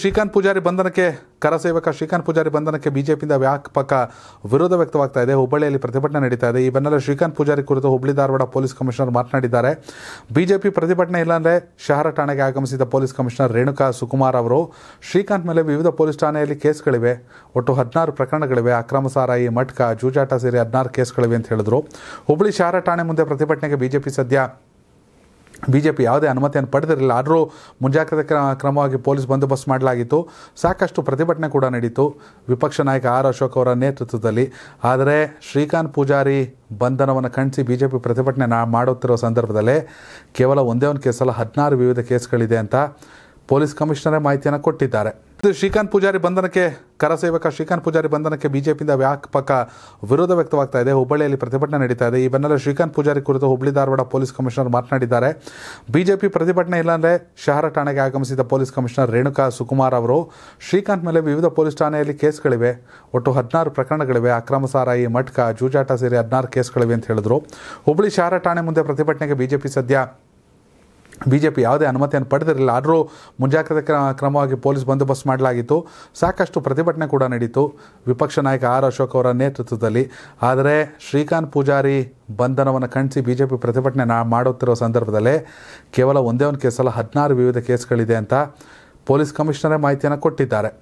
ಶ್ರೀಕಾಂತ್ ಪೂಜಾರಿ ಬಂಧನಕ್ಕೆ ಕರಸೇವಕ ಶ್ರೀಕಾಂತ್ ಪೂಜಾರಿ ಬಂಧನಕ್ಕೆ ಬಿಜೆಪಿಯಿಂದ ವ್ಯಾಪಕ ವಿರೋಧ ವ್ಯಕ್ತವಾಗ್ತಾ ಇದೆ ಹುಬ್ಬಳ್ಳಿಯಲ್ಲಿ ಪ್ರತಿಭಟನೆ ನಡೀತಾ ಇದೆ ಈ ಬೆನ್ನಲ್ಲೇ ಶ್ರೀಕಾಂತ್ ಪೂಜಾರಿ ಕುರಿತು ಹುಬ್ಬಳ್ಳಿ ಧಾರವಾಡ ಪೊಲೀಸ್ ಕಮಿಷನರ್ ಮಾತನಾಡಿದ್ದಾರೆ ಬಿಜೆಪಿ ಪ್ರತಿಭಟನೆ ಇಲ್ಲಾಂದರೆ ಶಹರ ಠಾಣೆಗೆ ಆಗಮಿಸಿದ ಪೊಲೀಸ್ ಕಮಿಷನರ್ ರೇಣುಕಾ ಸುಕುಮಾರ್ ಅವರು ಶ್ರೀಕಾಂತ್ ಮೇಲೆ ವಿವಿಧ ಪೊಲೀಸ್ ಠಾಣೆಯಲ್ಲಿ ಕೇಸ್ಗಳಿವೆ ಒಟ್ಟು ಹದಿನಾರು ಪ್ರಕರಣಗಳಿವೆ ಅಕ್ರಮ ಸಾರಾಯಿ ಮಟ್ಕ ಜೂಜಾಟ ಸೇರಿ ಹದಿನಾರು ಕೇಸ್ಗಳಿವೆ ಅಂತ ಹೇಳಿದರು ಹುಬ್ಬಳ್ಳಿ ಶಹರ ಠಾಣೆ ಮುಂದೆ ಪ್ರತಿಭಟನೆಗೆ ಬಿಜೆಪಿ ಸದ್ಯ ಬಿ ಜೆ ಪಿ ಯಾವುದೇ ಅನುಮತಿಯನ್ನು ಪಡೆದಿರಲಿಲ್ಲ ಆದರೂ ಮುಂಜಾಗ್ರತೆ ಕ್ರಮ ಕ್ರಮವಾಗಿ ಪೊಲೀಸ್ ಬಂದೋಬಸ್ತ್ ಮಾಡಲಾಗಿತ್ತು ಸಾಕಷ್ಟು ಪ್ರತಿಭಟನೆ ಕೂಡ ನಡೀತು ವಿಪಕ್ಷ ನಾಯಕ ಆರ್ ಅಶೋಕ್ ಅವರ ನೇತೃತ್ವದಲ್ಲಿ ಆದರೆ ಶ್ರೀಕಾಂತ್ ಪೂಜಾರಿ ಬಂಧನವನ್ನು ಖಂಡಿಸಿ ಬಿ ಜೆ ಪಿ ಪ್ರತಿಭಟನೆ ನಾ ಮಾಡುತ್ತಿರುವ ಸಂದರ್ಭದಲ್ಲೇ ಕೇವಲ ಒಂದೇ ಒಂದು ಕೇಸಲ್ಲ ಹದಿನಾರು ವಿವಿಧ ಕೇಸ್ಗಳಿದೆ ಅಂತ ಪೊಲೀಸ್ ಕಮಿಷನರೇ ಮಾಹಿತಿಯನ್ನು ಕೊಟ್ಟಿದ್ದಾರೆ ಶ್ರೀಕಾಂತ್ ಪೂಜಾರಿ ಬಂಧನಕ್ಕೆ ಕರಸೇವಕ ಶ್ರೀಕಾಂತ್ ಪೂಜಾರಿ ಬಂಧನಕ್ಕೆ ಬಿಜೆಪಿಯಿಂದ ವ್ಯಾಪಕ ವಿರೋಧ ವ್ಯಕ್ತವಾಗ್ತಾ ಇದೆ ಹುಬ್ಬಳ್ಳಿಯಲ್ಲಿ ಪ್ರತಿಭಟನೆ ನಡೀತಾ ಇದೆ ಈ ಬೆನ್ನಲ್ಲೇ ಶ್ರೀಕಾಂತ್ ಪೂಜಾರಿ ಕುರಿತು ಹುಬ್ಬಳ್ಳಿ ಧಾರವಾಡ ಪೊಲೀಸ್ ಕಮಿಷನರ್ ಮಾತನಾಡಿದ್ದಾರೆ ಬಿಜೆಪಿ ಪ್ರತಿಭಟನೆ ಇಲ್ಲಾಂದ್ರೆ ಶಹರ ಠಾಣೆಗೆ ಆಗಮಿಸಿದ ಪೊಲೀಸ್ ಕಮಿಷನರ್ ರೇಣುಕಾ ಸುಕುಮಾರ್ ಅವರು ಶ್ರೀಕಾಂತ್ ಮೇಲೆ ವಿವಿಧ ಪೊಲೀಸ್ ಠಾಣೆಯಲ್ಲಿ ಕೇಸ್ಗಳಿವೆ ಒಟ್ಟು ಹದಿನಾರು ಪ್ರಕರಣಗಳಿವೆ ಅಕ್ರಮ ಸಾರಾಯಿ ಮಟ್ಕ ಜೂಜಾಟ ಸೇರಿ ಹದಿನಾರು ಕೇಸ್ಗಳಿವೆ ಅಂತ ಹೇಳಿದ್ರು ಹುಬ್ಬಳ್ಳಿ ಶಹರ ಠಾಣೆ ಮುಂದೆ ಪ್ರತಿಭಟನೆಗೆ ಬಿಜೆಪಿ ಸದ್ಯ ಬಿ ಜೆ ಪಿ ಯಾವುದೇ ಅನುಮತಿಯನ್ನು ಪಡೆದಿರಲಿಲ್ಲ ಆದರೂ ಮುಂಜಾಗ್ರತೆ ಕ್ರಮವಾಗಿ ಪೊಲೀಸ್ ಬಂದೋಬಸ್ತ್ ಮಾಡಲಾಗಿತ್ತು ಸಾಕಷ್ಟು ಪ್ರತಿಭಟನೆ ಕೂಡ ನಡೀತು ವಿಪಕ್ಷ ನಾಯಕ ಆರ್ ಅಶೋಕ್ ಅವರ ನೇತೃತ್ವದಲ್ಲಿ ಆದರೆ ಶ್ರೀಕಾಂತ್ ಪೂಜಾರಿ ಬಂಧನವನ್ನು ಖಂಡಿಸಿ ಬಿ ಜೆ ಪಿ ಪ್ರತಿಭಟನೆ ನಾ ಮಾಡುತ್ತಿರುವ ಸಂದರ್ಭದಲ್ಲೇ ಕೇವಲ ಒಂದೇ ಒಂದು ಕೇಸಲ್ಲ ಹದಿನಾರು ವಿವಿಧ ಕೇಸ್ಗಳಿದೆ ಅಂತ ಪೊಲೀಸ್ ಕಮಿಷನರೇ ಮಾಹಿತಿಯನ್ನು ಕೊಟ್ಟಿದ್ದಾರೆ